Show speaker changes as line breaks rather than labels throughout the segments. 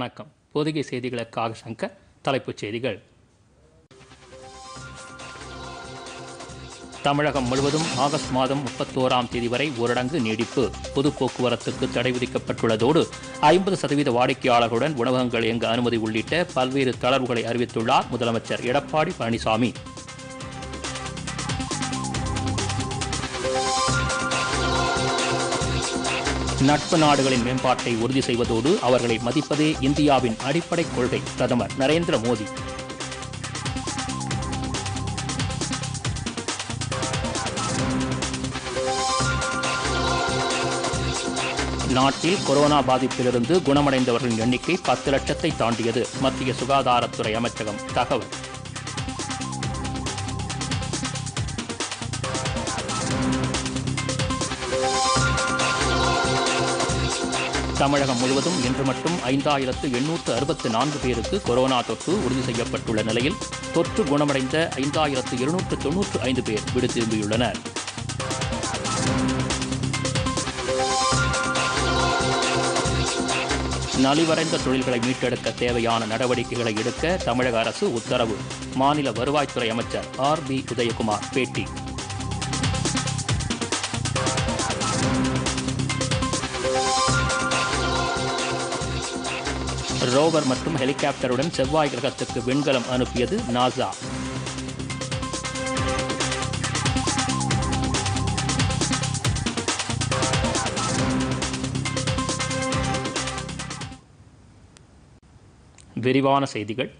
வணக்கம் பொதுகை செய்திகளுக்காக சங்கர் தலைப்புச் செய்திகள் தமிழகம் முழுவதும் ஆகஸ்ட் மாதம் முப்பத்தோராம் தேதி வரை ஊரடங்கு நீடிப்பு பொது போக்குவரத்துக்கு தடை விதிக்கப்பட்டுள்ளதோடு ஐம்பது சதவீத வாடிக்கையாளர்களுடன் உணவகங்கள் இயங்க அனுமதி உள்ளிட்ட பல்வேறு தளர்வுகளை அறிவித்துள்ளார் முதலமைச்சர் எடப்பாடி பழனிசாமி நட்பு நாடுகளின் மேம்பாட்டை உறுதி செய்வதோடு அவர்களை மதிப்பதே இந்தியாவின் அடிப்படை கொள்கை பிரதமர் நரேந்திர மோடி நாட்டில் கொரோனா பாதிப்பிலிருந்து குணமடைந்தவர்களின் எண்ணிக்கை பத்து லட்சத்தை தாண்டியது மத்திய சுகாதாரத்துறை அமைச்சகம் தகவல் தமிழகம் முழுவதும் இன்று மட்டும் ஐந்தாயிரத்து எண்ணூற்று அறுபத்து நான்கு பேருக்கு கொரோனா தொற்று உறுதி செய்யப்பட்டுள்ள நிலையில் தொற்று குணமடைந்த ஐந்தாயிரத்து இருநூற்று தொன்னூற்று ஐந்து பேர் வீடு திரும்பியுள்ளனர் நலிவடைந்த தொழில்களை மீட்டெடுக்க தேவையான நடவடிக்கைகளை எடுக்க தமிழக அரசு உத்தரவு மாநில வருவாய்த்துறை அமைச்சர் ஆர் பி உதயகுமார் பேட்டி ரோவர் மற்றும் ஹெலிகாப்டருடன் செவ்வாய் கிரகத்துக்கு விண்கலம் அனுப்பியது நாசா விரிவான செய்திகள்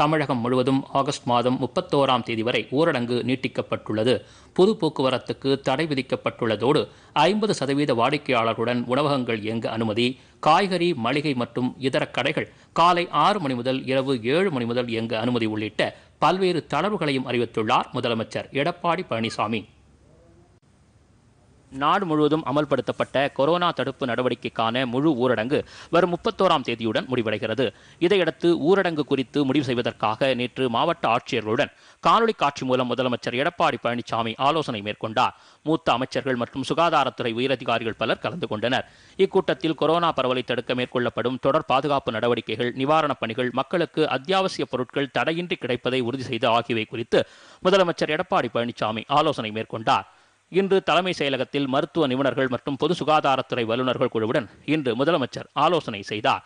தமிழகம் முழுவதும் ஆகஸ்ட் மாதம் முப்பத்தோராம் தேதி வரை ஊரடங்கு நீட்டிக்கப்பட்டுள்ளது பொது போக்குவரத்துக்கு தடை விதிக்கப்பட்டுள்ளதோடு ஐம்பது சதவீத வாடிக்கையாளர்களுடன் உணவகங்கள் இயங்க அனுமதி காய்கறி மளிகை மற்றும் இதர கடைகள் காலை ஆறு மணி முதல் இரவு ஏழு மணி முதல் இயங்க அனுமதி உள்ளிட்ட பல்வேறு தளர்வுகளையும் அறிவித்துள்ளார் முதலமைச்சர் எடப்பாடி பழனிசாமி நாடு முழுவதும் அமல்படுத்தப்பட்ட கொரோனா தடுப்பு நடவடிக்கைக்கான முழு ஊரடங்கு வரும் முப்பத்தோராம் தேதியுடன் முடிவடைகிறது இதையடுத்து ஊரடங்கு குறித்து முடிவு செய்வதற்காக நேற்று மாவட்ட ஆட்சியர்களுடன் காணொலி காட்சி மூலம் முதலமைச்சர் எடப்பாடி பழனிசாமி ஆலோசனை மேற்கொண்டார் மூத்த அமைச்சர்கள் மற்றும் சுகாதாரத்துறை உயரதிகாரிகள் பலர் கலந்து கொண்டனர் இக்கூட்டத்தில் கொரோனா பரவலை தடுக்க மேற்கொள்ளப்படும் தொடர் பாதுகாப்பு நடவடிக்கைகள் நிவாரணப் பணிகள் மக்களுக்கு அத்தியாவசிய பொருட்கள் தடையின்றி கிடைப்பதை உறுதி செய்து ஆகியவை குறித்து முதலமைச்சர் எடப்பாடி பழனிசாமி ஆலோசனை மேற்கொண்டார் இன்று தலைமை செயலகத்தில் மருத்துவ நிபுணர்கள் மற்றும் பொது சுகாதாரத்துறை வல்லுநர்கள் குழுவுடன் இன்று முதலமைச்சர் ஆலோசனை செய்தார்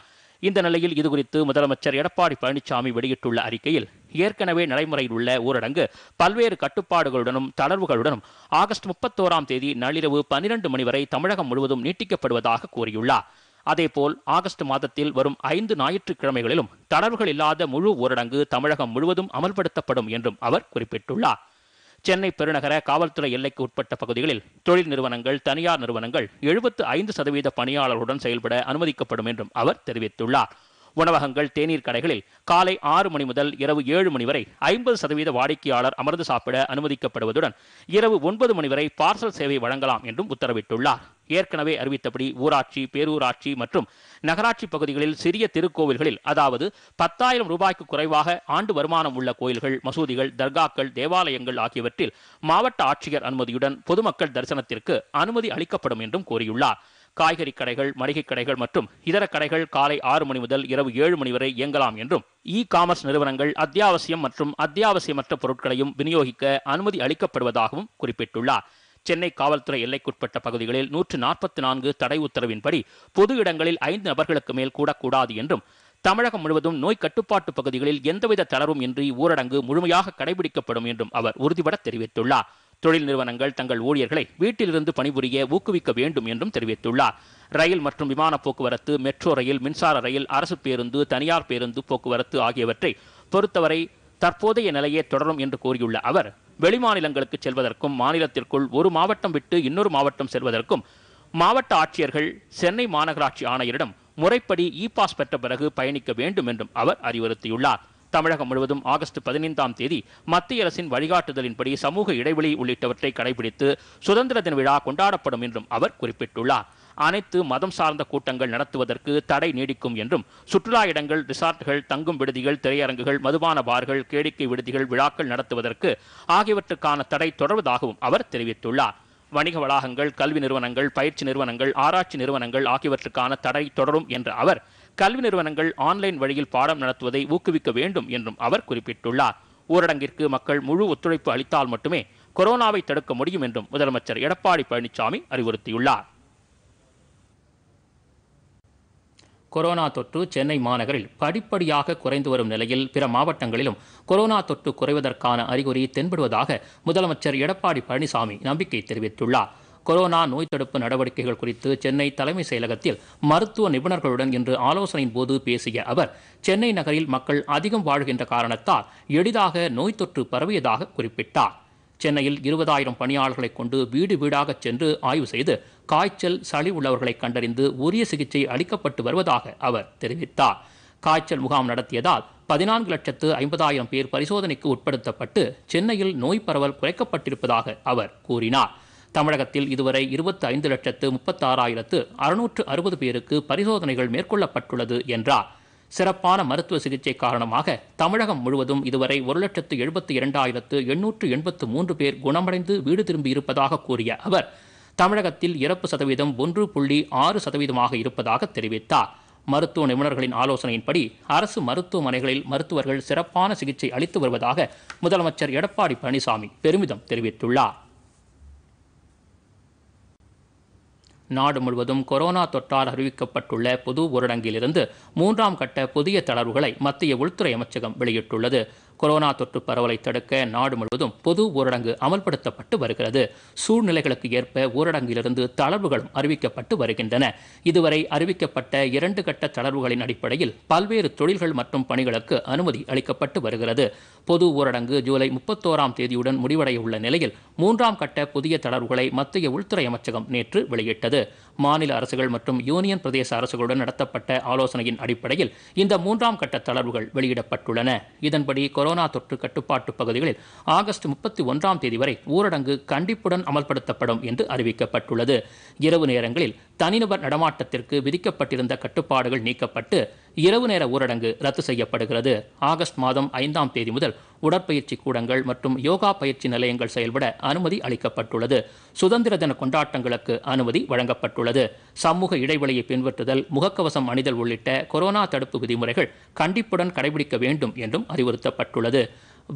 இந்த நிலையில் இதுகுறித்து முதலமைச்சர் எடப்பாடி பழனிசாமி வெளியிட்டுள்ள அறிக்கையில் ஏற்கனவே நடைமுறையில் உள்ள ஊரடங்கு பல்வேறு கட்டுப்பாடுகளுடனும் தளர்வுகளுடனும் ஆகஸ்ட் முப்பத்தோராம் தேதி நள்ளிரவு பன்னிரண்டு மணி வரை தமிழகம் முழுவதும் நீட்டிக்கப்படுவதாக கூறியுள்ளார் அதேபோல் ஆகஸ்ட் மாதத்தில் வரும் ஐந்து ஞாயிற்றுக்கிழமைகளிலும் தளர்வுகள் இல்லாத முழு ஊரடங்கு தமிழகம் முழுவதும் அமல்படுத்தப்படும் என்றும் அவர் குறிப்பிட்டுள்ளார் சென்னை பெருநகர காவல்துறை எல்லைக்கு உட்பட்ட பகுதிகளில் தொழில் நிறுவனங்கள் தனியார் நிறுவனங்கள் எழுபத்து ஐந்து சதவீத பணியாளர்களுடன் செயல்பட அனுமதிக்கப்படும் என்றும் அவர் தெரிவித்துள்ளார் உணவகங்கள் தேநீர் கடைகளில் காலை ஆறு மணி முதல் இரவு ஏழு மணி வரை ஐம்பது சதவீத வாடிக்கையாளர் அமர்ந்து சாப்பிட அனுமதிக்கப்படுவதுடன் இரவு ஒன்பது மணி வரை பார்சல் சேவை வழங்கலாம் என்றும் உத்தரவிட்டுள்ளார் ஏற்கனவே அறிவித்தபடி ஊராட்சி பேரூராட்சி மற்றும் நகராட்சி பகுதிகளில் சிறிய திருக்கோவில்களில் அதாவது பத்தாயிரம் ரூபாய்க்கு குறைவாக ஆண்டு வருமானம் உள்ள கோயில்கள் மசூதிகள் தர்காக்கள் தேவாலயங்கள் ஆகியவற்றில் மாவட்ட ஆட்சியர் அனுமதியுடன் பொதுமக்கள் தரிசனத்திற்கு அனுமதி அளிக்கப்படும் என்றும் கூறியுள்ளார் காய்கறி கடைகள் மளிகை கடைகள் மற்றும் இதர கடைகள் காலை ஆறு மணி முதல் இரவு ஏழு மணி வரை இயங்கலாம் என்றும் இ காமர்ஸ் நிறுவனங்கள் அத்தியாவசியம் மற்றும் அத்தியாவசியமற்ற பொருட்களையும் விநியோகிக்க அனுமதி அளிக்கப்படுவதாகவும் குறிப்பிட்டுள்ளார் சென்னை காவல்துறை எல்லைக்குட்பட்ட பகுதிகளில் நூற்று நாற்பத்தி நான்கு தடை உத்தரவின்படி பொது இடங்களில் ஐந்து நபர்களுக்கு மேல் கூடக்கூடாது என்றும் தமிழகம் முழுவதும் நோய் கட்டுப்பாட்டு பகுதிகளில் எந்தவித தளர்வும் இன்றி ஊரடங்கு முழுமையாக கடைபிடிக்கப்படும் என்றும் அவர் உறுதிபட தெரிவித்துள்ளார் தொழில் நிறுவனங்கள் தங்கள் ஊழியர்களை வீட்டிலிருந்து பணிபுரிய ஊக்குவிக்க வேண்டும் என்றும் தெரிவித்துள்ளார் ரயில் மற்றும் விமான போக்குவரத்து மெட்ரோ ரயில் மின்சார ரயில் அரசு பேருந்து தனியார் பேருந்து போக்குவரத்து ஆகியவற்றை பொறுத்தவரை தற்போதைய நிலையே தொடரும் என்று கூறியுள்ள அவர் வெளிமாநிலங்களுக்கு செல்வதற்கும் மாநிலத்திற்குள் ஒரு மாவட்டம் விட்டு இன்னொரு மாவட்டம் செல்வதற்கும் மாவட்ட ஆட்சியர்கள் சென்னை மாநகராட்சி ஆணையரிடம் முறைப்படி இ பாஸ் பெற்ற பிறகு பயணிக்க வேண்டும் என்றும் அவர் அறிவுறுத்தியுள்ளார் தமிழகம் முழுவதும் ஆகஸ்ட் பதினைந்தாம் தேதி மத்திய அரசின் வழிகாட்டுதலின்படி சமூக இடைவெளி உள்ளிட்டவற்றை கடைபிடித்து சுதந்திர தின விழா கொண்டாடப்படும் என்றும் அவர் குறிப்பிட்டுள்ளார் அனைத்து மதம் சார்ந்த கூட்டங்கள் நடத்துவதற்கு தடை நீடிக்கும் என்றும் சுற்றுலா இடங்கள் ரிசார்ட்டுகள் தங்கும் விடுதிகள் திரையரங்குகள் மதுபான பார்கள் கேடிக்கை விடுதிகள் விழாக்கள் நடத்துவதற்கு ஆகியவற்றுக்கான தடை தொடர்வதாகவும் அவர் தெரிவித்துள்ளார் வணிக வளாகங்கள் கல்வி நிறுவனங்கள் பயிற்சி நிறுவனங்கள் ஆராய்ச்சி நிறுவனங்கள் ஆகியவற்றுக்கான தடை தொடரும் என்ற அவர் கல்வி நிறுவனங்கள் ஆன்லைன் வழியில் பாடம் நடத்துவதை ஊக்குவிக்க வேண்டும் என்றும் அவர் குறிப்பிட்டுள்ளார் ஊரடங்கிற்கு மக்கள் முழு ஒத்துழைப்பு அளித்தால் மட்டுமே கொரோனாவை தடுக்க முடியும் என்றும் முதலமைச்சர் எடப்பாடி பழனிசாமி அறிவுறுத்தியுள்ளார் கொரோனா தொற்று சென்னை மாநகரில் படிப்படியாக குறைந்து வரும் நிலையில் பிற மாவட்டங்களிலும் கொரோனா தொற்று குறைவதற்கான அறிகுறி தென்படுவதாக முதலமைச்சர் எடப்பாடி பழனிசாமி நம்பிக்கை தெரிவித்துள்ளார் கொரோனா நோய் தடுப்பு நடவடிக்கைகள் குறித்து சென்னை தலைமை செயலகத்தில் மருத்துவ நிபுணர்களுடன் இன்று ஆலோசனையின் போது பேசிய அவர் சென்னை நகரில் மக்கள் அதிகம் வாழ்கின்ற காரணத்தால் எளிதாக நோய் தொற்று பரவியதாக குறிப்பிட்டார் சென்னையில் இருபதாயிரம் பணியாளர்களை கொண்டு வீடு வீடாக சென்று ஆய்வு செய்து காய்ச்சல் சளி உள்ளவர்களை கண்டறிந்து உரிய சிகிச்சை அளிக்கப்பட்டு வருவதாக அவர் தெரிவித்தார் காய்ச்சல் முகாம் நடத்தியதால் பதினான்கு லட்சத்து ஐம்பதாயிரம் பேர் பரிசோதனைக்கு உட்படுத்தப்பட்டு சென்னையில் நோய் பரவல் குறைக்கப்பட்டிருப்பதாக அவர் கூறினார் தமிழகத்தில் இதுவரை இருபத்தி ஐந்து லட்சத்து முப்பத்தாறாயிரத்து அறுநூற்று அறுபது பேருக்கு பரிசோதனைகள் மேற்கொள்ளப்பட்டுள்ளது என்றார் சிறப்பான மருத்துவ சிகிச்சை காரணமாக தமிழகம் முழுவதும் இதுவரை ஒரு லட்சத்து எழுபத்து இரண்டாயிரத்து எண்ணூற்று எண்பத்து மூன்று பேர் குணமடைந்து வீடு திரும்பியிருப்பதாக கூறிய அவர் தமிழகத்தில் இறப்பு சதவீதம் ஒன்று புள்ளி ஆறு சதவீதமாக இருப்பதாக தெரிவித்தார் மருத்துவ நிபுணர்களின் ஆலோசனையின்படி அரசு மருத்துவமனைகளில் மருத்துவர்கள் சிறப்பான சிகிச்சை அளித்து வருவதாக முதலமைச்சர் எடப்பாடி பழனிசாமி பெருமிதம் தெரிவித்துள்ளார் நாடு முழுவதும் கொரோனா தொற்றால் அறிவிக்கப்பட்டுள்ள பொது ஊரடங்கிலிருந்து மூன்றாம் கட்ட புதிய தளர்வுகளை மத்திய உள்துறை அமைச்சகம் வெளியிட்டுள்ளது கொரோனா தொற்று பரவலை தடுக்க நாடு முழுவதும் பொது ஊரடங்கு அமல்படுத்தப்பட்டு வருகிறது சூழ்நிலைகளுக்கு ஏற்ப ஊரடங்கிலிருந்து தளர்வுகளும் அறிவிக்கப்பட்டு வருகின்றன இதுவரை அறிவிக்கப்பட்ட இரண்டு கட்ட தளர்வுகளின் அடிப்படையில் பல்வேறு தொழில்கள் மற்றும் பணிகளுக்கு அனுமதி அளிக்கப்பட்டு வருகிறது பொது ஊரடங்கு ஜூலை முப்பத்தோராம் தேதியுடன் முடிவடைய உள்ள நிலையில் மூன்றாம் கட்ட புதிய தளர்வுகளை மத்திய உள்துறை அமைச்சகம் நேற்று வெளியிட்டது மாநில அரசுகள் மற்றும் யூனியன் பிரதேச அரசுகளுடன் நடத்தப்பட்ட ஆலோசனையின் அடிப்படையில் இந்த மூன்றாம் கட்ட தளர்வுகள் வெளியிடப்பட்டுள்ளன இதன்படி கொரோனா கொரோனா தொற்று கட்டுப்பாட்டு பகுதிகளில் ஆகஸ்ட் முப்பத்தி ஒன்றாம் தேதி வரை ஊரடங்கு கண்டிப்புடன் அமல்படுத்தப்படும் என்று அறிவிக்கப்பட்டுள்ளது இரவு நேரங்களில் தனிநபர் நடமாட்டத்திற்கு விதிக்கப்பட்டிருந்த கட்டுப்பாடுகள் நீக்கப்பட்டு இரவு நேர ஊரடங்கு ரத்து செய்யப்படுகிறது ஆகஸ்ட் மாதம் ஐந்தாம் தேதி முதல் உடற்பயிற்சி கூடங்கள் மற்றும் யோகா பயிற்சி நிலையங்கள் செயல்பட அனுமதி அளிக்கப்பட்டுள்ளது சுதந்திர தின கொண்டாட்டங்களுக்கு அனுமதி வழங்கப்பட்டுள்ளது சமூக இடைவெளியை பின்பற்றுதல் முகக்கவசம் அணிதல் உள்ளிட்ட கொரோனா தடுப்பு விதிமுறைகள் கண்டிப்புடன் கடைபிடிக்க வேண்டும் என்றும் அறிவுறுத்தப்பட்டுள்ளது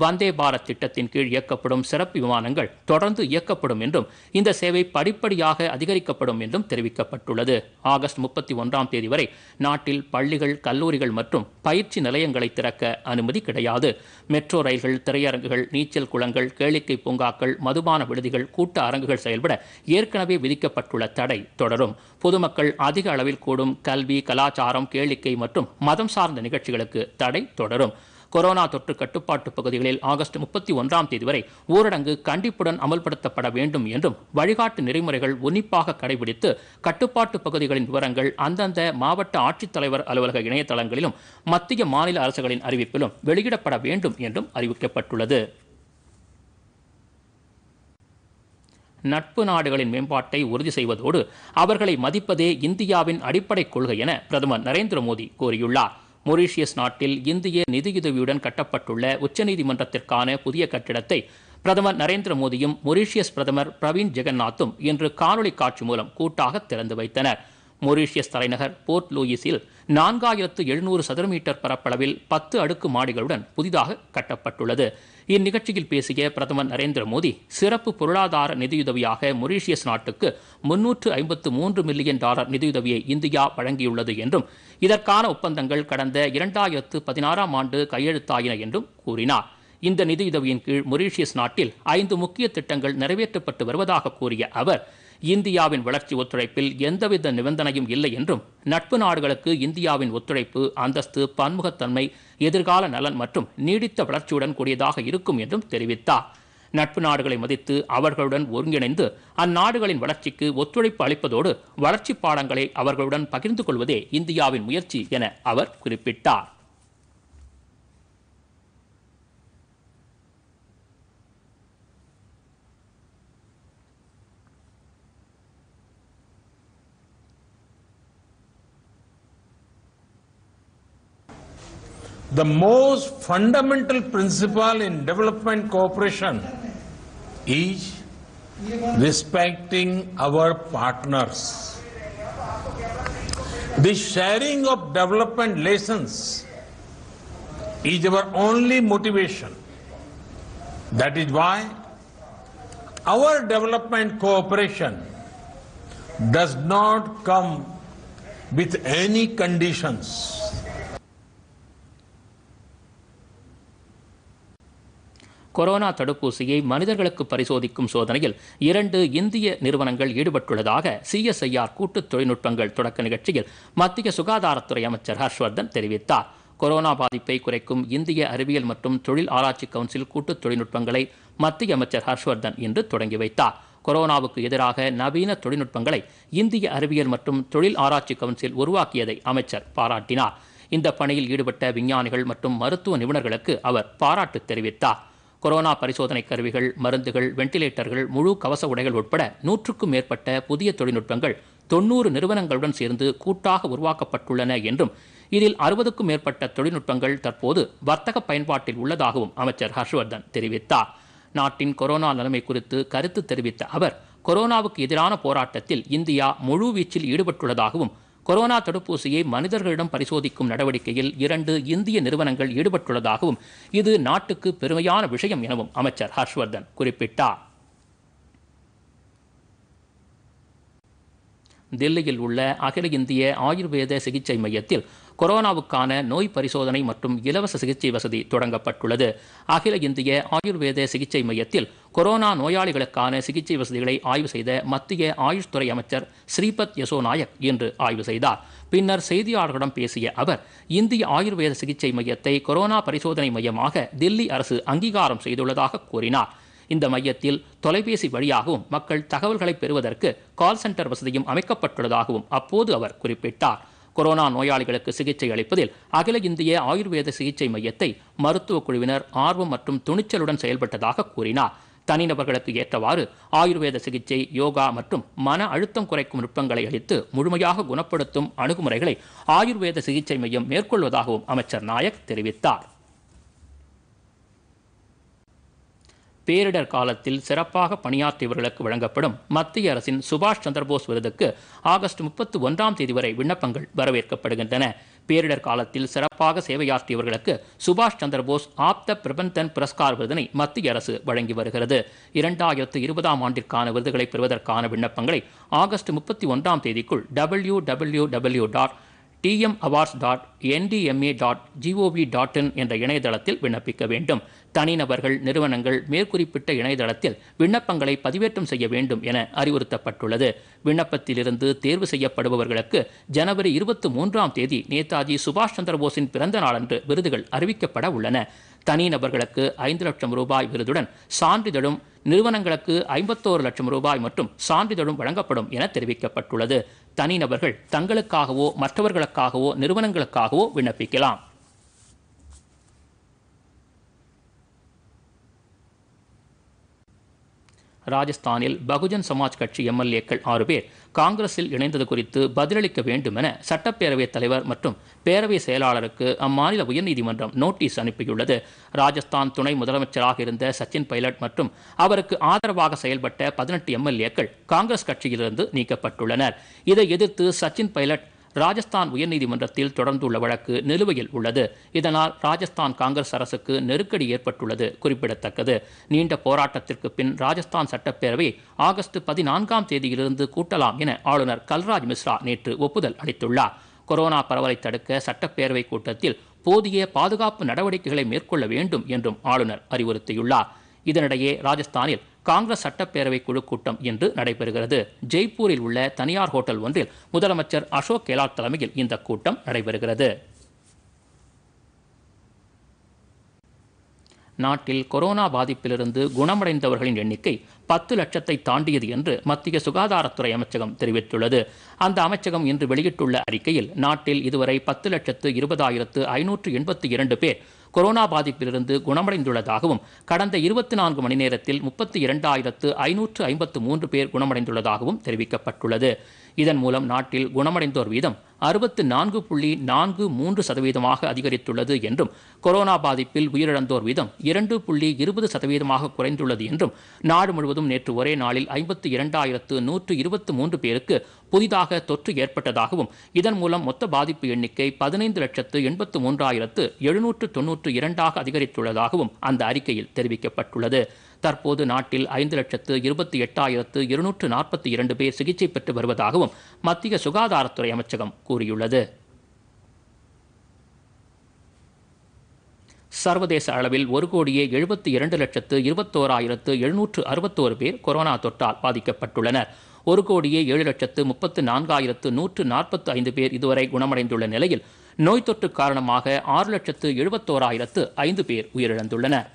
வந்தே பாரத் திட்டத்தின் கீழ் இயக்கப்படும் சிறப்பு விமானங்கள் தொடர்ந்து இயக்கப்படும் என்றும் இந்த சேவை படிப்படியாக அதிகரிக்கப்படும் என்றும் தெரிவிக்கப்பட்டுள்ளது ஆகஸ்ட் முப்பத்தி ஒன்றாம் தேதி வரை நாட்டில் பள்ளிகள் கல்லூரிகள் மற்றும் பயிற்சி நிலையங்களை திறக்க அனுமதி கிடையாது மெட்ரோ ரயில்கள் திரையரங்குகள் நீச்சல் குளங்கள் கேளிக்கை பூங்காக்கள் மதுபான விடுதிகள் கூட்ட அரங்குகள் செயல்பட ஏற்கனவே விதிக்கப்பட்டுள்ள தடை தொடரும் பொதுமக்கள் அதிக அளவில் கூடும் கல்வி கலாச்சாரம் கேளிக்கை மற்றும் மதம் சார்ந்த நிகழ்ச்சிகளுக்கு தடை தொடரும் கொரோனா தொற்று கட்டுப்பாட்டு பகுதிகளில் ஆகஸ்ட் முப்பத்தி ஒன்றாம் தேதி வரை ஊரடங்கு கண்டிப்புடன் அமல்படுத்தப்பட வேண்டும் என்றும் வழிகாட்டு நெறிமுறைகள் உன்னிப்பாக கடைபிடித்து கட்டுப்பாட்டு பகுதிகளின் விவரங்கள் அந்தந்த மாவட்ட ஆட்சித்தலைவர் அலுவலக இணையதளங்களிலும் மத்திய மாநில அரசுகளின் அறிவிப்பிலும் வெளியிடப்பட வேண்டும் என்றும் அறிவிக்கப்பட்டுள்ளது நட்பு நாடுகளின் மேம்பாட்டை உறுதி செய்வதோடு அவர்களை மதிப்பதே இந்தியாவின் அடிப்படை கொள்கை என பிரதமர் நரேந்திர மோடி கூறியுள்ளார் மொரீஷியஸ் நாட்டில் இந்திய நிதியுதவியுடன் கட்டப்பட்டுள்ள உச்சநீதிமன்றத்திற்கான புதிய கட்டிடத்தை பிரதமர் நரேந்திர மோடியும் மொரீஷியஸ் பிரதமர் பிரவீன் ஜெகநாத்தும் இன்று காணொலி காட்சி மூலம் கூட்டாக திறந்து வைத்தனர் மொரீஷியஸ் தலைநகர் போர்ட் லூயிஸில் நான்காயிரத்து எழுநூறு சதுர மீட்டர் பரப்பளவில் பத்து அடுக்கு மாடிகளுடன் புதிதாக கட்டப்பட்டுள்ளது இந்நிகழ்ச்சியில் பேசிய பிரதமர் நரேந்திர மோடி சிறப்பு பொருளாதார நிதியுதவியாக மொரீஷியஸ் நாட்டுக்கு முன்னூற்று ஐம்பத்து மூன்று மில்லியன் டாலர் நிதியுதவியை இந்தியா வழங்கியுள்ளது என்றும் இதற்கான ஒப்பந்தங்கள் கடந்த இரண்டாயிரத்து பதினாறாம் ஆண்டு கையெழுத்தாயின என்றும் கூறினார் இந்த நிதியுதவியின் கீழ் மொரீஷியஸ் நாட்டில் ஐந்து முக்கிய திட்டங்கள் நிறைவேற்றப்பட்டு வருவதாக கூறிய அவர் இந்தியாவின் வளர்ச்சி ஒத்துழைப்பில் எந்தவித நிபந்தனையும் இல்லை என்றும் நட்பு நாடுகளுக்கு இந்தியாவின் ஒத்துழைப்பு அந்தஸ்து பன்முகத்தன்மை எதிர்கால நலன் மற்றும் நீடித்த வளர்ச்சியுடன் கூடியதாக இருக்கும் என்றும் தெரிவித்தார் நட்பு நாடுகளை மதித்து அவர்களுடன் ஒருங்கிணைந்து அந்நாடுகளின் வளர்ச்சிக்கு ஒத்துழைப்பு அளிப்பதோடு வளர்ச்சி பாடங்களை அவர்களுடன் பகிர்ந்து கொள்வதே இந்தியாவின் முயற்சி என அவர் குறிப்பிட்டார் The most fundamental principle in development cooperation is respecting our partners. The sharing of development lessons is our only motivation. That is why our development cooperation does not come with any conditions. Corona தடுப்பூசியை மனிதர்களுக்கு பரிசோதிக்கும் சோதனையில் இரண்டு இந்திய நிறுவனங்கள் ஈடுபட்டுள்ளதாக CSIR கூட்டு தொழில்நுட்பங்கள் தொடக்க நிகழ்ச்சியில் மத்திய சுகாதாரத்துறை அமைச்சர் ஹர்ஷ்வர்தன் தெரிவித்தார் கொரோனா பாதிப்பை குறைக்கும் இந்திய அறிவியல் மற்றும் தொழில் ஆராய்ச்சி கவுன்சில் கூட்டு தொழில்நுட்பங்களை மத்திய அமைச்சர் ஹர்ஷ்வர்தன் இன்று தொடங்கி வைத்தார் கொரோனாவுக்கு எதிராக நவீன தொழில்நுட்பங்களை இந்திய அறிவியல் மற்றும் தொழில் ஆராய்ச்சி கவுன்சில் உருவாக்கியதை அமைச்சர் பாராட்டினார் இந்த பணியில் ஈடுபட்ட விஞ்ஞானிகள் மற்றும் மருத்துவ நிபுணர்களுக்கு அவர் பாராட்டு தெரிவித்தார் கொரோனா பரிசோதனை கருவிகள் மருந்துகள் வெண்டிலேட்டர்கள் முழு கவச உடைகள் உட்பட நூற்றுக்கும் மேற்பட்ட புதிய தொழில்நுட்பங்கள் தொன்னூறு நிறுவனங்களுடன் சேர்ந்து கூட்டாக உருவாக்கப்பட்டுள்ளன என்றும் இதில் அறுபதுக்கும் மேற்பட்ட தொழில்நுட்பங்கள் தற்போது வர்த்தக பயன்பாட்டில் உள்ளதாகவும் அமைச்சர் ஹர்ஷ்வர்தன் தெரிவித்தார் நாட்டின் கொரோனா நிலைமை குறித்து கருத்து தெரிவித்த அவர் கொரோனாவுக்கு எதிரான போராட்டத்தில் இந்தியா முழுவீச்சில் ஈடுபட்டுள்ளதாகவும் கொரோனா தடுப்பூசியை மனிதர்களிடம் பரிசோதிக்கும் நடவடிக்கையில் இரண்டு இந்திய நிறுவனங்கள் ஈடுபட்டுள்ளதாகவும் இது நாட்டுக்கு பெருமையான விஷயம் எனவும் அமைச்சர் ஹர்ஷ்வர்தன் குறிப்பிட்டார் தில்லியில் உள்ள அகில இந்திய ஆயுர்வேத சிகிச்சை மையத்தில் கொரோனாவுக்கான நோய் பரிசோதனை மற்றும் இலவச சிகிச்சை வசதி தொடங்கப்பட்டுள்ளது அகில இந்திய ஆயுர்வேத சிகிச்சை மையத்தில் கொரோனா நோயாளிகளுக்கான சிகிச்சை வசதிகளை ஆய்வு செய்த மத்திய ஆயுஷ் துறை அமைச்சர் ஸ்ரீபத் யசோ நாயக் இன்று ஆய்வு செய்தார் பின்னர் செய்தியாளர்களிடம் பேசிய அவர் இந்திய ஆயுர்வேத சிகிச்சை மையத்தை கொரோனா பரிசோதனை மையமாக தில்லி அரசு அங்கீகாரம் செய்துள்ளதாக கூறினார் இந்த மையத்தில் தொலைபேசி வழியாகவும் மக்கள் தகவல்களை பெறுவதற்கு கால் சென்டர் வசதியும் அமைக்கப்பட்டுள்ளதாகவும் அப்போது அவர் குறிப்பிட்டார் கொரோனா நோயாளிகளுக்கு சிகிச்சை அளிப்பதில் அகில இந்திய ஆயுர்வேத சிகிச்சை மையத்தை மருத்துவக் குழுவினர் ஆர்வம் மற்றும் துணிச்சலுடன் செயல்பட்டதாக கூறினார் தனிநபர்களுக்கு ஏற்றவாறு ஆயுர்வேத சிகிச்சை யோகா மற்றும் மன அழுத்தம் குறைக்கும் நுட்பங்களை அளித்து முழுமையாக குணப்படுத்தும் அணுகுமுறைகளை ஆயுர்வேத சிகிச்சை மையம் மேற்கொள்வதாகவும் அமைச்சர் நாயக் தெரிவித்தார் பேரிடர் காலத்தில் சிறப்பாக பணியாற்றியவர்களுக்கு வழங்கப்படும் மத்திய அரசின் சுபாஷ் சந்திரபோஸ் விருதுக்கு ஆகஸ்ட் முப்பத்தி ஒன்றாம் தேதி வரை விண்ணப்பங்கள் வரவேற்கப்படுகின்றன பேரிடர் காலத்தில் சிறப்பாக சேவையாற்றியவர்களுக்கு சுபாஷ் சந்திரபோஸ் ஆப்த பிரபந்தன் புரஸ்கார் விருதினை மத்திய அரசு வழங்கி வருகிறது இரண்டாயிரத்து இருபதாம் ஆண்டிற்கான விருதுகளை பெறுவதற்கான விண்ணப்பங்களை ஆகஸ்ட் முப்பத்தி ஒன்றாம் தேதிக்குள் W W W dot DM awards dot NDMA dot gov dot in என்ற இணையதளத்தில் விண்ணப்பிக்க வேண்டும் தனிநபர்கள் நிறுவனங்கள் மேற்குறிப்பிட்ட இணையதளத்தில் விண்ணப்பங்களை பதிவேற்றம் செய்ய வேண்டும் என அறிவுறுத்தப்பட்டுள்ளது விண்ணப்பத்திலிருந்து தேர்வு செய்யப்படுபவர்களுக்கு ஜனவரி இருபத்தி மூன்றாம் தேதி நேதாஜி சுபாஷ் சந்திரபோஸின் பிறந்த நாளன்று விருதுகள் அறிவிக்கப்பட உள்ளன தனிநபர்களுக்கு ஐந்து லட்சம் ரூபாய் விருதுடன் சான்றிதழும் நிறுவனங்களுக்கு ஐம்பத்தோரு லட்சம் ரூபாய் மற்றும் சான்றிதழும் வழங்கப்படும் என தெரிவிக்கப்பட்டுள்ளது தனிநபர்கள் தங்களுக்காகவோ மற்றவர்களுக்காகவோ நிறுவனங்களுக்காகவோ விண்ணப்பிக்கலாம் ராஜஸ்தானில் பகுஜன் சமாஜ் கட்சி எம்எல்ஏக்கள் ஆறு பேர் காங்கிரஸில் இணைந்தது குறித்து பதிலளிக்க வேண்டும் என சட்டப்பேரவைத் தலைவர் மற்றும் பேரவை செயலாளருக்கு அம்மாநில உயர்நீதிமன்றம் நோட்டீஸ் அனுப்பியுள்ளது ராஜஸ்தான் துணை முதலமைச்சராக இருந்த சச்சின் பைலட் மற்றும் அவருக்கு ஆதரவாக செயல்பட்ட பதினெட்டு எம்எல்ஏக்கள் காங்கிரஸ் கட்சியிலிருந்து நீக்கப்பட்டுள்ளனர் இதை எதிர்த்து சச்சின் பைலட் ராஜஸ்தான் உயர்நீதிமன்றத்தில் தொடர்ந்துள்ள வழக்கு நிலுவையில் உள்ளது இதனால் ராஜஸ்தான் காங்கிரஸ் அரசுக்கு நெருக்கடி ஏற்பட்டுள்ளது குறிப்பிடத்தக்கது நீண்ட போராட்டத்திற்கு பின் ராஜஸ்தான் சட்டப்பேரவை ஆகஸ்ட் பதினான்காம் தேதியிலிருந்து கூட்டலாம் என ஆளுநர் கல்ராஜ் மிஸ்ரா நேற்று ஒப்புதல் அளித்துள்ளார் கொரோனா பரவலை தடுக்க சட்டப்பேரவை கூட்டத்தில் போதிய பாதுகாப்பு நடவடிக்கைகளை மேற்கொள்ள வேண்டும் என்றும் ஆளுநர் அறிவுறுத்தியுள்ளார் இதனிடையே ராஜஸ்தானில் காங்கிரஸ் சட்டப்பேரவை குழு கூட்டம் இன்று நடைபெறுகிறது ஜெய்ப்பூரில் உள்ள தனியார் ஹோட்டல் ஒன்றில் முதலமைச்சர் அசோக் கெலாட் தலைமையில் இந்த கூட்டம் நடைபெறுகிறது நாட்டில் கொரோனா பாதிப்பிலிருந்து குணமடைந்தவர்களின் எண்ணிக்கை பத்து லட்சத்தை தாண்டியது என்று மத்திய சுகாதாரத்துறை அமைச்சகம் தெரிவித்துள்ளது அந்த அமைச்சகம் இன்று வெளியிட்டுள்ள அறிக்கையில் நாட்டில் இதுவரை பத்து லட்சத்து இருபதாயிரத்து ஐநூற்று எண்பத்தி இரண்டு பேர் கொரோனா பாதிப்பிலிருந்து குணமடைந்துள்ளதாகவும் கடந்த இருபத்தி நான்கு மணி நேரத்தில் முப்பத்தி இரண்டாயிரத்து ஐநூற்று ஐம்பத்து மூன்று பேர் குணமடைந்துள்ளதாகவும் தெரிவிக்கப்பட்டுள்ளது இதன் மூலம் நாட்டில் குணமடைந்தோர் வீதம் அறுபத்து நான்கு புள்ளி நான்கு மூன்று சதவீதமாக அதிகரித்துள்ளது என்றும் கொரோனா பாதிப்பில் உயிரிழந்தோர் வீதம் இரண்டு புள்ளி இருபது சதவீதமாக குறைந்துள்ளது என்றும் நாடு முழுவதும் நேற்று ஒரே நாளில் ஐம்பத்து இரண்டாயிரத்து நூற்று இருபத்து மூன்று பேருக்கு புதிதாக தொற்று ஏற்பட்டதாகவும் இதன் மூலம் மொத்த பாதிப்பு எண்ணிக்கை பதினைந்து லட்சத்து எண்பத்து மூன்றாயிரத்து எழுநூற்று தொன்னூற்று இரண்டாக அதிகரித்துள்ளதாகவும் அந்த அறிக்கையில் தெரிவிக்கப்பட்டுள்ளது தற்போது நாட்டில் ஐந்து லட்சத்து இருபத்தி எட்டாயிரத்து இருநூற்று நாற்பத்தி இரண்டு பேர் சிகிச்சை பெற்று வருவதாகவும் மத்திய சுகாதாரத்துறை அமைச்சகம் கூறியுள்ளது சர்வதேச அளவில் ஒரு கோடியே எழுபத்தி இரண்டு லட்சத்து இருபத்தோராயிரத்து எழுநூற்று அறுபத்தோரு பேர் கொரோனா தொற்றால் பாதிக்கப்பட்டுள்ளனர் ஒரு கோடியே ஏழு லட்சத்து முப்பத்து நான்காயிரத்து நூற்று நாற்பத்து ஐந்து பேர் இதுவரை குணமடைந்துள்ள நிலையில் நோய் தொற்று காரணமாக ஆறு லட்சத்து எழுபத்தோராயிரத்து ஐந்து பேர் உயிரிழந்துள்ளனர்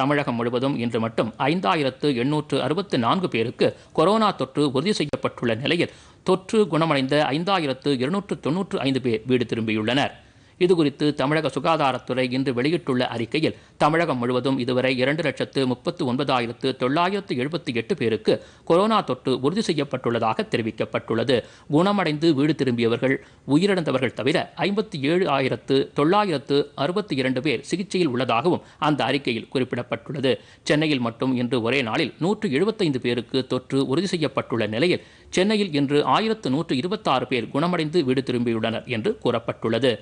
தமிழகம் முழுவதும் இன்று மட்டும் ஐந்தாயிரத்து எண்ணூற்று அறுபத்து நான்கு பேருக்கு கொரோனா தொற்று உறுதி செய்யப்பட்டுள்ள நிலையில் தொற்று குணமடைந்த ஐந்தாயிரத்து இருநூற்று தொன்னூற்று ஐந்து பேர் வீடு திரும்பியுள்ளனர் இதுகுறித்து தமிழக சுகாதாரத்துறை இன்று வெளியிட்டுள்ள அறிக்கையில் தமிழகம் முழுவதும் இதுவரை இரண்டு லட்சத்து முப்பத்து ஒன்பதாயிரத்து தொள்ளாயிரத்து எழுபத்தி எட்டு பேருக்கு கொரோனா தொற்று உறுதி செய்யப்பட்டுள்ளதாக தெரிவிக்கப்பட்டுள்ளது குணமடைந்து வீடு திரும்பியவர்கள் உயிரிழந்தவர்கள் தவிர ஐம்பத்தி ஏழு ஆயிரத்து தொள்ளாயிரத்து அறுபத்தி இரண்டு பேர் சிகிச்சையில் உள்ளதாகவும் அந்த அறிக்கையில் குறிப்பிடப்பட்டுள்ளது சென்னையில் மட்டும் இன்று ஒரே நாளில் நூற்று எழுபத்தைந்து பேருக்கு தொற்று உறுதி செய்யப்பட்டுள்ள நிலையில் சென்னையில் இன்று ஆயிரத்து நூற்று இருபத்தாறு பேர் குணமடைந்து வீடு திரும்பியுள்ளனர் என்று கூறப்பட்டுள்ளது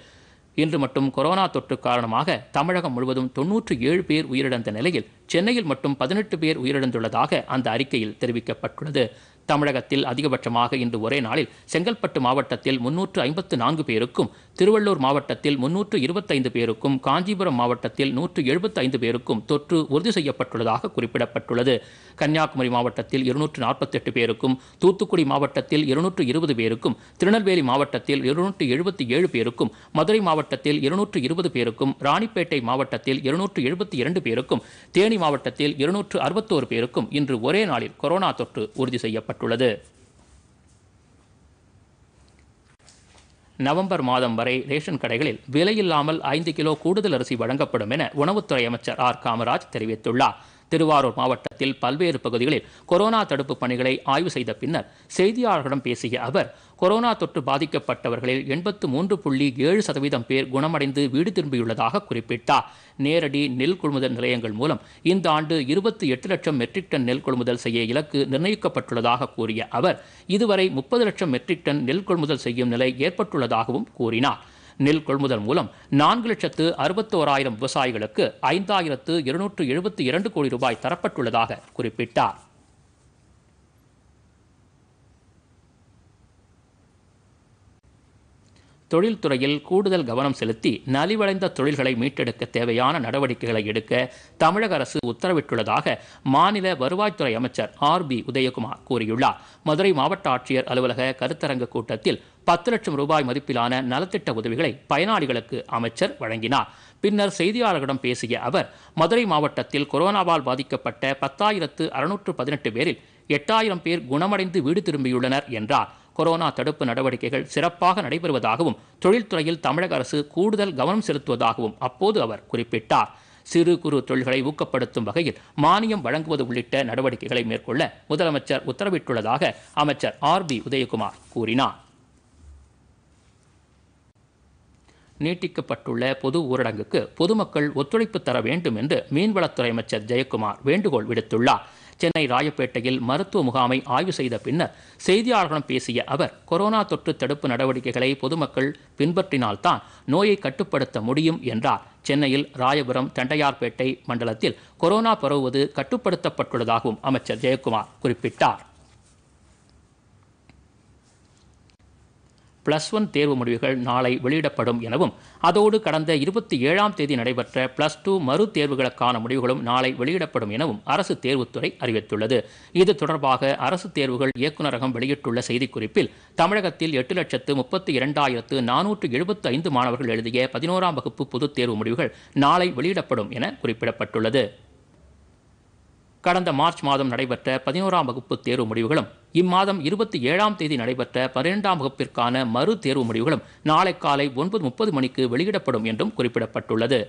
இன்று மட்டும் கொரோனா தொற்று காரணமாக தமிழகம் முழுவதும் தொன்னூற்று ஏழு பேர் உயிரிழந்த நிலையில் சென்னையில் மட்டும் பதினெட்டு பேர் உயிரிழந்துள்ளதாக அந்த அறிக்கையில் தெரிவிக்கப்பட்டுள்ளது தமிழகத்தில் அதிகபட்சமாக இன்று ஒரே நாளில் செங்கல்பட்டு மாவட்டத்தில் முன்னூற்று ஐம்பத்து நான்கு பேருக்கும் திருவள்ளூர் மாவட்டத்தில் முன்னூற்று இருபத்தைந்து பேருக்கும் காஞ்சிபுரம் மாவட்டத்தில் நூற்று எழுபத்தைந்து பேருக்கும் தொற்று உறுதி செய்யப்பட்டுள்ளதாக குறிப்பிடப்பட்டுள்ளது கன்னியாகுமரி மாவட்டத்தில் இருநூற்று நாற்பத்தெட்டு பேருக்கும் தூத்துக்குடி மாவட்டத்தில் இருநூற்று இருபது பேருக்கும் திருநெல்வேலி மாவட்டத்தில் இருநூற்று எழுபத்தி ஏழு பேருக்கும் மதுரை மாவட்டத்தில் இருநூற்று இருபது பேருக்கும் ராணிப்பேட்டை மாவட்டத்தில் இருநூற்று எழுபத்தி இரண்டு பேருக்கும் தேனி மாவட்டத்தில் இருநூற்று அறுபத்தோரு பேருக்கும் இன்று ஒரே நாளில் கொரோனா தொற்று உறுதி செய்யப்பட்டுள்ளது நவம்பர் மாதம் வரை ரேஷன் கடைகளில் விலையில்லாமல் ஐந்து கிலோ கூடுதல் அரிசி வழங்கப்படும் என உணவுத்துறை அமைச்சர் ஆர் காமராஜ் தெரிவித்துள்ளார் திருவாரூர் மாவட்டத்தில் பல்வேறு பகுதிகளில் கொரோனா தடுப்பு பணிகளை ஆய்வு செய்த பின்னர் செய்தியாளர்களிடம் பேசிய அவர் கொரோனா தொற்று பாதிக்கப்பட்டவர்களில் எண்பத்து மூன்று புள்ளி ஏழு சதவீதம் பேர் குணமடைந்து வீடு திரும்பியுள்ளதாக குறிப்பிட்டார் நேரடி நெல் கொள்முதல் நிலையங்கள் மூலம் இந்த ஆண்டு இருபத்தி எட்டு லட்சம் மெட்ரிக் டன் நெல் கொள்முதல் செய்ய இலக்கு நிர்ணயிக்கப்பட்டுள்ளதாக கூறிய அவர் இதுவரை முப்பது லட்சம் மெட்ரிக் டன் நெல் கொள்முதல் செய்யும் நிலை ஏற்பட்டுள்ளதாகவும் கூறினார் நெல் கொள்முதல் மூலம் நான்கு லட்சத்து ஓராயிரம் விவசாயிகளுக்கு ஐந்தாயிரத்து இருநூற்று எழுபத்தி இரண்டு கோடி ரூபாய் தரப்பட்டுள்ளதாக குறிப்பிட்டார் தொழில்துறையில் கூடுதல் கவனம் செலுத்தி நலிவடைந்த தொழில்களை மீட்டெடுக்க தேவையான நடவடிக்கைகளை எடுக்க தமிழக அரசு உத்தரவிட்டுள்ளதாக மாநில வருவாய்த்துறை அமைச்சர் ஆர் பி உதயகுமார் கூறியுள்ளார் மதுரை மாவட்ட ஆட்சியர் அலுவலக கருத்தரங்க கூட்டத்தில் பத்து லட்சம் ரூபாய் மதிப்பிலான நலத்திட்ட உதவிகளை பயனாளிகளுக்கு அமைச்சர் வழங்கினார் பின்னர் செய்தியாளர்களிடம் பேசிய அவர் மதுரை மாவட்டத்தில் கொரோனாவால் பாதிக்கப்பட்ட பத்தாயிரத்து அறுநூற்று பதினெட்டு பேரில் எட்டாயிரம் பேர் குணமடைந்து வீடு திரும்பியுள்ளனர் என்றார் கொரோனா தடுப்பு நடவடிக்கைகள் சிறப்பாக நடைபெறுவதாகவும் தொழில்துறையில் தமிழக அரசு கூடுதல் கவனம் செலுத்துவதாகவும் அப்போது அவர் குறிப்பிட்டார் சிறு குறு தொழில்களை ஊக்கப்படுத்தும் வகையில் மானியம் வழங்குவது உள்ளிட்ட நடவடிக்கைகளை மேற்கொள்ள முதலமைச்சர் உத்தரவிட்டுள்ளதாக அமைச்சர் ஆர் பி உதயகுமார் கூறினார் நீட்டிக்கப்பட்டுள்ள பொது ஊரடங்குக்கு பொதுமக்கள் ஒத்துழைப்பு தர வேண்டும் என்று மீன்வளத்துறை அமைச்சர் ஜெயக்குமார் வேண்டுகோள் விடுத்துள்ளார் சென்னை ராயப்பேட்டையில் மருத்துவ முகாமை ஆய்வு செய்த பின்னர் செய்தியாளர்களிடம் பேசிய அவர் கொரோனா தொற்று தடுப்பு நடவடிக்கைகளை பொதுமக்கள் பின்பற்றினால்தான் நோயை கட்டுப்படுத்த முடியும் என்றார் சென்னையில் ராயபுரம் தண்டையார்பேட்டை மண்டலத்தில் கொரோனா பரவுவது கட்டுப்படுத்தப்பட்டுள்ளதாகவும் அமைச்சர் ஜெயக்குமார் குறிப்பிட்டார் பிளஸ் ஒன் தேர்வு முடிவுகள் நாளை வெளியிடப்படும் எனவும் அதோடு கடந்த இருபத்தி ஏழாம் தேதி நடைபெற்ற பிளஸ் டூ மறு தேர்வுகளுக்கான முடிவுகளும் நாளை வெளியிடப்படும் எனவும் அரசு தேர்வுத்துறை அறிவித்துள்ளது இது தொடர்பாக அரசு தேர்வுகள் இயக்குநரகம் வெளியிட்டுள்ள செய்திக்குறிப்பில் தமிழகத்தில் எட்டு லட்சத்து முப்பத்தி இரண்டாயிரத்து நானூற்று எழுபத்து ஐந்து மாணவர்கள் எழுதிய பதினோராம் வகுப்பு பொதுத் தேர்வு முடிவுகள் நாளை வெளியிடப்படும் என குறிப்பிடப்பட்டுள்ளது கடந்த மார்ச் மாதம் நடைபெற்ற பதினோராம் வகுப்பு தேர்வு முடிவுகளும் இம்மாதம் இருபத்தி ஏழாம் தேதி நடைபெற்ற பன்னிரெண்டாம் வகுப்பிற்கான மறு தேர்வு முடிவுகளும் நாளை காலை ஒன்பது முப்பது மணிக்கு வெளியிடப்படும் என்றும் குறிப்பிடப்பட்டுள்ளது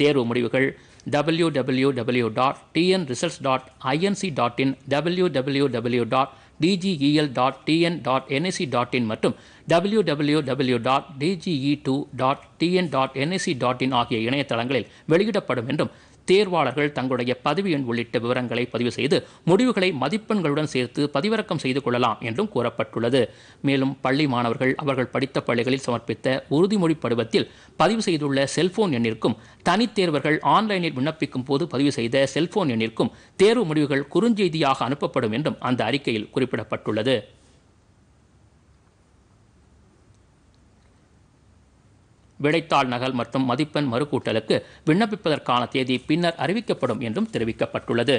தேர்வு முடிவுகள் W W W dot TN results dot INC dot in W W W dot DGEL dot TN dot NIC dot in மற்றும் W W W dot DGE two dot TN dot NIC dot in ஆகிய இணையதளங்களில் வெளியிடப்படும் என்றும் தேர்வாளர்கள் தங்களுடைய பதவி எண் உள்ளிட்ட விவரங்களை பதிவு செய்து முடிவுகளை மதிப்பெண்களுடன் சேர்த்து பதிவிறக்கம் செய்து கொள்ளலாம் என்றும் கூறப்பட்டுள்ளது மேலும் பள்ளி மாணவர்கள் அவர்கள் படித்த பள்ளிகளில் சமர்ப்பித்த உறுதிமொழி படிவத்தில் பதிவு செய்துள்ள செல்போன் எண்ணிற்கும் தனித்தேர்வர்கள் ஆன்லைனில் விண்ணப்பிக்கும் போது பதிவு செய்த செல்போன் எண்ணிற்கும் தேர்வு முடிவுகள் குறுஞ்செய்தியாக அனுப்பப்படும் என்றும் அந்த அறிக்கையில் குறிப்பிடப்பட்டுள்ளது விடைத்தாள் நகல் மற்றும் மதிப்பெண் மறுக்கூட்டலுக்கு விண்ணப்பிப்பதற்கான தேதி பின்னர் அறிவிக்கப்படும் என்றும் தெரிவிக்கப்பட்டுள்ளது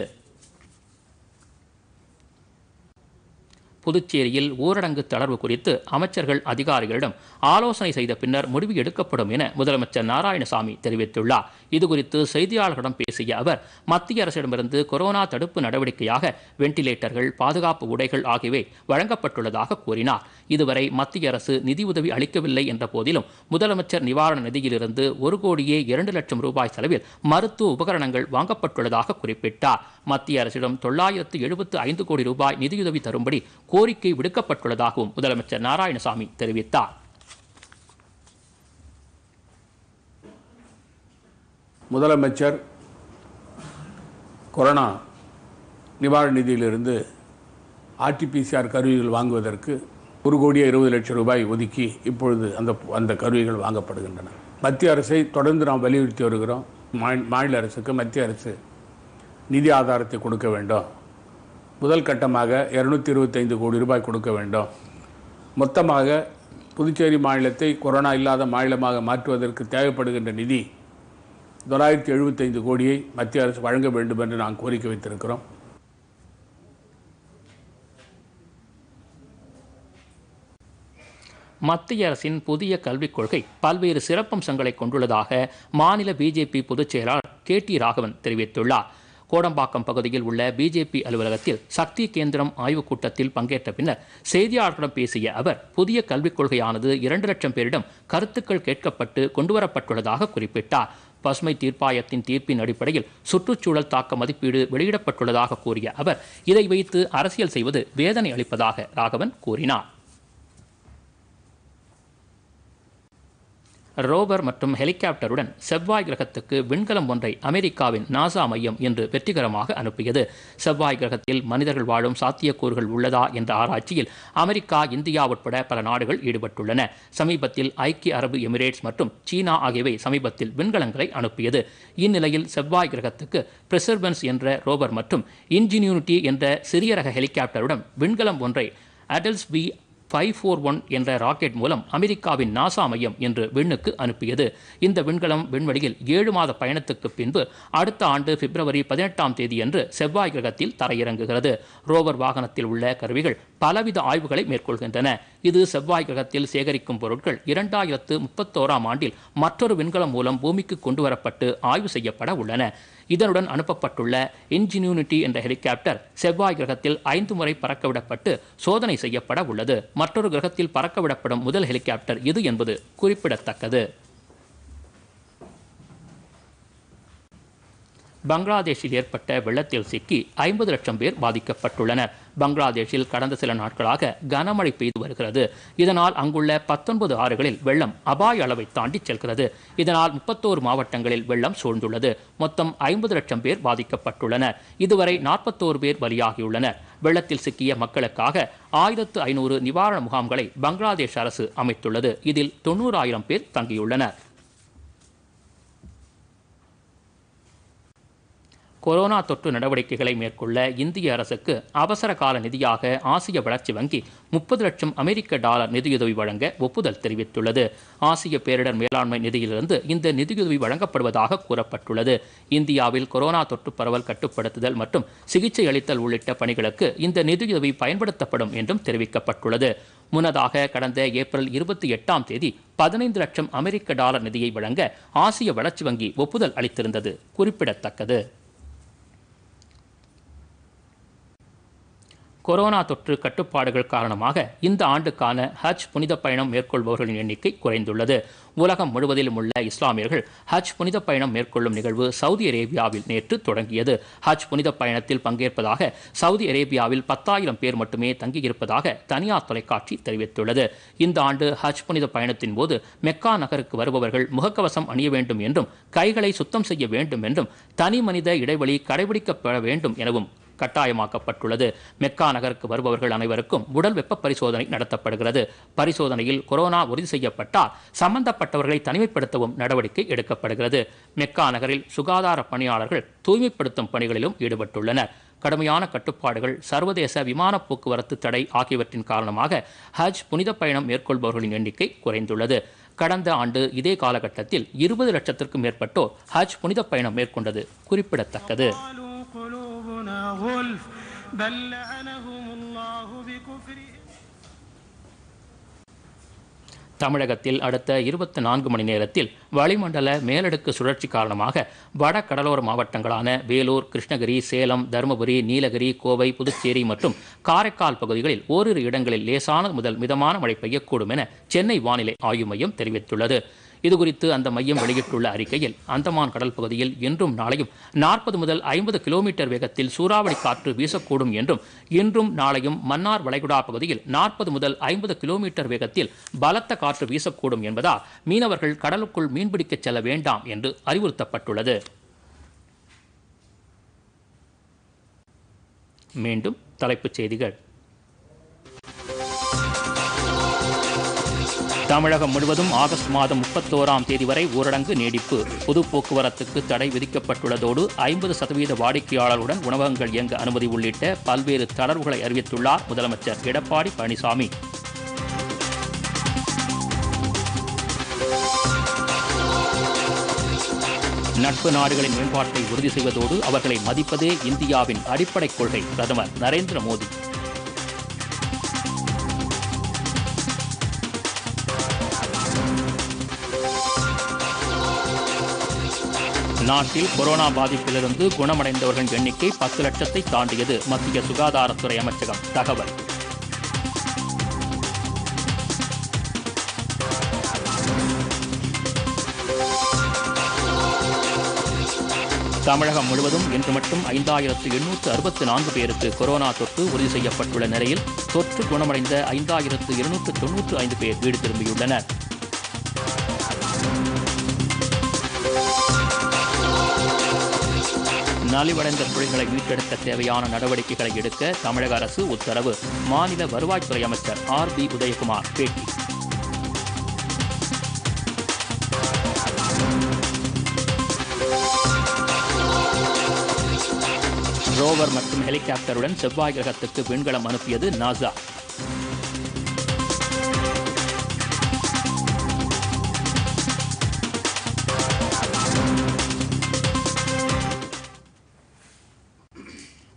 புதுச்சேரியில் ஊரடங்கு தளர்வு குறித்து அமைச்சர்கள் அதிகாரிகளிடம் ஆலோசனை செய்த பின்னர் முடிவு எடுக்கப்படும் என முதலமைச்சர் நாராயணசாமி தெரிவித்துள்ளார் இதுகுறித்து செய்தியாளர்களிடம் பேசிய அவர் மத்திய அரசிடமிருந்து கொரோனா தடுப்பு நடவடிக்கையாக வெண்டிலேட்டர்கள் பாதுகாப்பு உடைகள் ஆகியவை வழங்கப்பட்டுள்ளதாக கூறினார் இதுவரை மத்திய அரசு நிதியுதவி அளிக்கவில்லை என்ற போதிலும் முதலமைச்சர் நிவாரண நிதியிலிருந்து ஒரு கோடியே இரண்டு லட்சம் ரூபாய் செலவில் மருத்துவ உபகரணங்கள் வாங்கப்பட்டுள்ளதாக குறிப்பிட்டார் மத்திய அரசிடம் தொள்ளாயிரத்து எழுபத்து ஐந்து கோடி ரூபாய் நிதியுதவி தரும்படி கோரிக்கை விடுக்கப்பட்டுள்ளதாகவும் முதலமைச்சர் நாராயணசாமி தெரிவித்தார் முதலமைச்சர் கொரோனா நிவாரண நிதியிலிருந்து ஆர்டிபிசிஆர் கருவிகள் வாங்குவதற்கு ஒரு கோடியே இருபது லட்சம் ரூபாய் ஒதுக்கி இப்பொழுது அந்த அந்த கருவிகள் வாங்கப்படுகின்றன மத்திய அரசை தொடர்ந்து நாம் வலியுறுத்தி வருகிறோம் மாநில அரசுக்கு மத்திய அரசு நிதி ஆதாரத்தை கொடுக்க வேண்டும் முதல் கட்டமாக இரநூத்தி இருபத்தைந்து கோடி ரூபாய் கொடுக்க வேண்டும் மொத்தமாக புதுச்சேரி மாநிலத்தை கொரோனா இல்லாத மாநிலமாக மாற்றுவதற்கு தேவைப்படுகின்ற நிதி தொள்ளாயிரத்தி எழுபத்தைந்து கோடியை மத்திய அரசு வழங்க வேண்டும் என்று நாங்கள் கோரிக்கை வைத்திருக்கிறோம் மத்திய அரசின் புதிய கல்விக் கொள்கை பல்வேறு சிறப்பம்சங்களை கொண்டுள்ளதாக மாநில பிஜேபி செயலாளர் கே டி ராகவன் தெரிவித்துள்ளார் கோடம்பாக்கம் பகுதியில் உள்ள பிஜேபி அலுவலகத்தில் சக்தி கேந்திரம் ஆய்வுக் கூட்டத்தில் பங்கேற்ற பின்னர் செய்தியாளர்களிடம் பேசிய அவர் புதிய கல்விக் கொள்கையானது இரண்டு லட்சம் பேரிடம் கருத்துக்கள் கேட்கப்பட்டு கொண்டுவரப்பட்டுள்ளதாக குறிப்பிட்டார் பசுமை தீர்ப்பாயத்தின் தீர்ப்பின் அடிப்படையில் சுற்றுச்சூழல் தாக்க மதிப்பீடு வெளியிடப்பட்டுள்ளதாக கூறிய அவர் இதை வைத்து அரசியல் செய்வது வேதனை அளிப்பதாக ராகவன் கூறினார் ரோவர் மற்றும் ஹெலிகாப்டருடன் செவ்வாய் கிரகத்துக்கு விண்கலம் ஒன்றை அமெரிக்காவின் நாசா மையம் இன்று வெற்றிகரமாக அனுப்பியது செவ்வாய் கிரகத்தில் மனிதர்கள் வாழும் சாத்தியக்கூறுகள் உள்ளதா என்ற ஆராய்ச்சியில் அமெரிக்கா இந்தியா உட்பட பல நாடுகள் ஈடுபட்டுள்ளன சமீபத்தில் ஐக்கிய அரபு எமிரேட்ஸ் மற்றும் சீனா ஆகியவை சமீபத்தில் விண்கலங்களை அனுப்பியது இந்நிலையில் செவ்வாய் கிரகத்துக்கு பிரசர்வன்ஸ் என்ற ரோவர் மற்றும் இன்ஜினியூனிட்டி என்ற சிறிய ரக ஹெலிகாப்டருடன் விண்கலம் ஒன்றை Atlas V five four one என்ற ராக்கெட் மூலம் அமெரிக்காவின் நாசா மையம் என்று விண்ணுக்கு அனுப்பியது இந்த விண்கலம் விண்வெளியில் ஏழு மாத பயணத்துக்கு பின்பு அடுத்த ஆண்டு பிப்ரவரி பதினெட்டாம் தேதியன்று செவ்வாய் கிரகத்தில் தரையிறங்குகிறது ரோவர் வாகனத்தில் உள்ள கருவிகள் பலவித ஆய்வுகளை மேற்கொள்கின்றன இது செவ்வாய் கிரகத்தில் சேகரிக்கும் பொருட்கள் இரண்டாயிரத்து முப்பத்தோராம் ஆண்டில் மற்றொரு விண்கலம் மூலம் பூமிக்கு கொண்டுவரப்பட்டு ஆய்வு செய்யப்பட உள்ளன இதனுடன் அனுப்பப்பட்டுள்ள இன்ஜினியூனிட்டி என்ற ஹெலிகாப்டர் செவ்வாய் கிரகத்தில் ஐந்து முறை பறக்கவிடப்பட்டு சோதனை செய்யப்பட உள்ளது மற்றொரு கிரகத்தில் பறக்கவிடப்படும் முதல் ஹெலிகாப்டர் இது என்பது குறிப்பிடத்தக்கது பங்களாதேஷில் ஏற்பட்ட வெள்ளத்தில் சிக்கி ஐம்பது லட்சம் பேர் பாதிக்கப்பட்டுள்ளனர் பங்களாதேஷில் கடந்த சில நாட்களாக கனமழை பெய்து வருகிறது இதனால் அங்குள்ள பத்தொன்பது ஆறுகளில் வெள்ளம் அபாய அளவை தாண்டி செல்கிறது இதனால் முப்பத்தோரு மாவட்டங்களில் வெள்ளம் சூழ்ந்துள்ளது மொத்தம் ஐம்பது லட்சம் பேர் பாதிக்கப்பட்டுள்ளனர் இதுவரை நாற்பத்தோரு பேர் பலியாகியுள்ளனர் வெள்ளத்தில் சிக்கிய மக்களுக்காக ஆயிரத்து ஐநூறு நிவாரண முகாம்களை பங்களாதேஷ் அரசு அமைத்துள்ளது இதில் தொண்ணூறாயிரம் பேர் தங்கியுள்ளனர் கொரோனா தொற்று நடவடிக்கைகளை மேற்கொள்ள இந்திய அரசுக்கு அவசர கால நிதியாக ஆசிய வளர்ச்சி வங்கி முப்பது லட்சம் அமெரிக்க டாலர் நிதியுதவி வழங்க ஒப்புதல் தெரிவித்துள்ளது ஆசிய பேரிடர் மேலாண்மை நிதியிலிருந்து இந்த நிதியுதவி வழங்கப்படுவதாக கூறப்பட்டுள்ளது இந்தியாவில் கொரோனா தொற்று பரவல் கட்டுப்படுத்துதல் மற்றும் சிகிச்சை அளித்தல் உள்ளிட்ட பணிகளுக்கு இந்த நிதியுதவி பயன்படுத்தப்படும் என்றும் தெரிவிக்கப்பட்டுள்ளது முன்னதாக கடந்த ஏப்ரல் இருபத்தி எட்டாம் தேதி பதினைந்து லட்சம் அமெரிக்க டாலர் நிதியை வழங்க ஆசிய வளர்ச்சி வங்கி ஒப்புதல் அளித்திருந்தது குறிப்பிடத்தக்கது கொரோனா தொற்று கட்டுப்பாடுகள் காரணமாக இந்த ஆண்டுக்கான ஹஜ் புனித பயணம் மேற்கொள்பவர்களின் எண்ணிக்கை குறைந்துள்ளது உலகம் முழுவதிலும் உள்ள இஸ்லாமியர்கள் ஹஜ் புனித பயணம் மேற்கொள்ளும் நிகழ்வு சவுதி அரேபியாவில் நேற்று தொடங்கியது ஹஜ் புனித பயணத்தில் பங்கேற்பதாக சவுதி அரேபியாவில் பத்தாயிரம் பேர் மட்டுமே தங்கியிருப்பதாக தனியார் தொலைக்காட்சி தெரிவித்துள்ளது இந்த ஆண்டு ஹஜ் புனித பயணத்தின் போது மெக்கா நகருக்கு வருபவர்கள் முகக்கவசம் அணிய வேண்டும் என்றும் கைகளை சுத்தம் செய்ய வேண்டும் என்றும் தனி மனித இடைவெளி கடைபிடிக்கப்பட வேண்டும் எனவும் கட்டாயமாக்கப்பட்டுள்ளது மெக்கா நகருக்கு வருபவர்கள் அனைவருக்கும் உடல் வெப்ப பரிசோதனை நடத்தப்படுகிறது பரிசோதனையில் கொரோனா உறுதி செய்யப்பட்டால் சம்பந்தப்பட்டவர்களை தனிமைப்படுத்தவும் நடவடிக்கை எடுக்கப்படுகிறது மெக்கா நகரில் சுகாதார பணியாளர்கள் தூய்மைப்படுத்தும் பணிகளிலும் ஈடுபட்டுள்ளனர் கடுமையான கட்டுப்பாடுகள் சர்வதேச விமான போக்குவரத்து தடை ஆகியவற்றின் காரணமாக ஹஜ் புனித பயணம் மேற்கொள்பவர்களின் எண்ணிக்கை குறைந்துள்ளது கடந்த ஆண்டு இதே காலகட்டத்தில் இருபது லட்சத்திற்கும் மேற்பட்டோர் ஹஜ் புனித பயணம் மேற்கொண்டது குறிப்பிடத்தக்கது غلف بل لعنهم الله بكفرهم தமிழகத்தில் அடுத்த இருபத்தி நான்கு மணி நேரத்தில் வளிமண்டல மேலடுக்கு சுழற்சி காரணமாக வட கடலோர மாவட்டங்களான வேலூர் கிருஷ்ணகிரி சேலம் தருமபுரி நீலகிரி கோவை புதுச்சேரி மற்றும் காரைக்கால் பகுதிகளில் ஓரிரு இடங்களில் லேசான முதல் மிதமான மழை பெய்யக்கூடும் என சென்னை வானிலை ஆய்வு மையம் தெரிவித்துள்ளது இதுகுறித்து அந்த மையம் வெளியிட்டுள்ள அறிக்கையில் அந்தமான் கடல் பகுதியில் இன்றும் நாளையும் நாற்பது முதல் ஐம்பது கிலோமீட்டர் வேகத்தில் சூறாவளி காற்று வீசக்கூடும் என்றும் இன்றும் நாளையும் மன்னார் வளைகுடா பகுதியில் நாற்பது முதல் ஐம்பது கிலோமீட்டர் வேகத்தில் பலத்த காற்று வீசக்கூடும் என்பதால் மீனவர்கள் கடலுக்குள் மீன்பிடிக்கச் செல்ல வேண்டாம் என்று அறிவுறுத்தப்பட்டுள்ளது மீண்டும் தலைப்புச் செய்திகள் தமிழகம் முழுவதும் ஆகஸ்ட் மாதம் முப்பத்தோராம் தேதி வரை ஊரடங்கு நீடிப்பு பொது போக்குவரத்துக்கு தடை விதிக்கப்பட்டுள்ளதோடு ஐம்பது சதவீத வாடிக்கையாளருடன் உணவகங்கள் இயங்க அனுமதி உள்ளிட்ட பல்வேறு தளர்வுகளை அறிவித்துள்ளார் முதலமைச்சர் எடப்பாடி பழனிசாமி நட்பு நாடுகளின் மேம்பாட்டை உறுதி செய்வதோடு அவர்களை மதிப்பதே இந்தியாவின் அடிப்படை கொள்கை பிரதமர் நரேந்திர மோடி நாட்டில் கொரோனா பாதிப்பிலிருந்து குணமடைந்தவர்களின் எண்ணிக்கை பத்து லட்சத்தை தாண்டியது மத்திய சுகாதாரத்துறை அமைச்சகம் தகவல் தமிழகம் முழுவதும் இன்று மட்டும் ஐந்தாயிரத்து எண்ணூற்று அறுபத்தி நான்கு பேருக்கு கொரோனா தொற்று உறுதி செய்யப்பட்டுள்ள நிலையில் தொற்று குணமடைந்த ஐந்தாயிரத்து இருநூற்று தொன்னூற்று ஐந்து பேர் வீடு திரும்பியுள்ளனர் நலிவடைந்த தொழில்களை மீட்டெடுக்க தேவையான நடவடிக்கைகளை எடுக்க தமிழக அரசு உத்தரவு மாநில வருவாய்த்துறை அமைச்சர் ஆர் பி உதயகுமார் பேட்டி ரோவர் மற்றும் ஹெலிகாப்டருடன் செவ்வாய் கிரகத்துக்கு விண்கலம் அனுப்பியது நாசா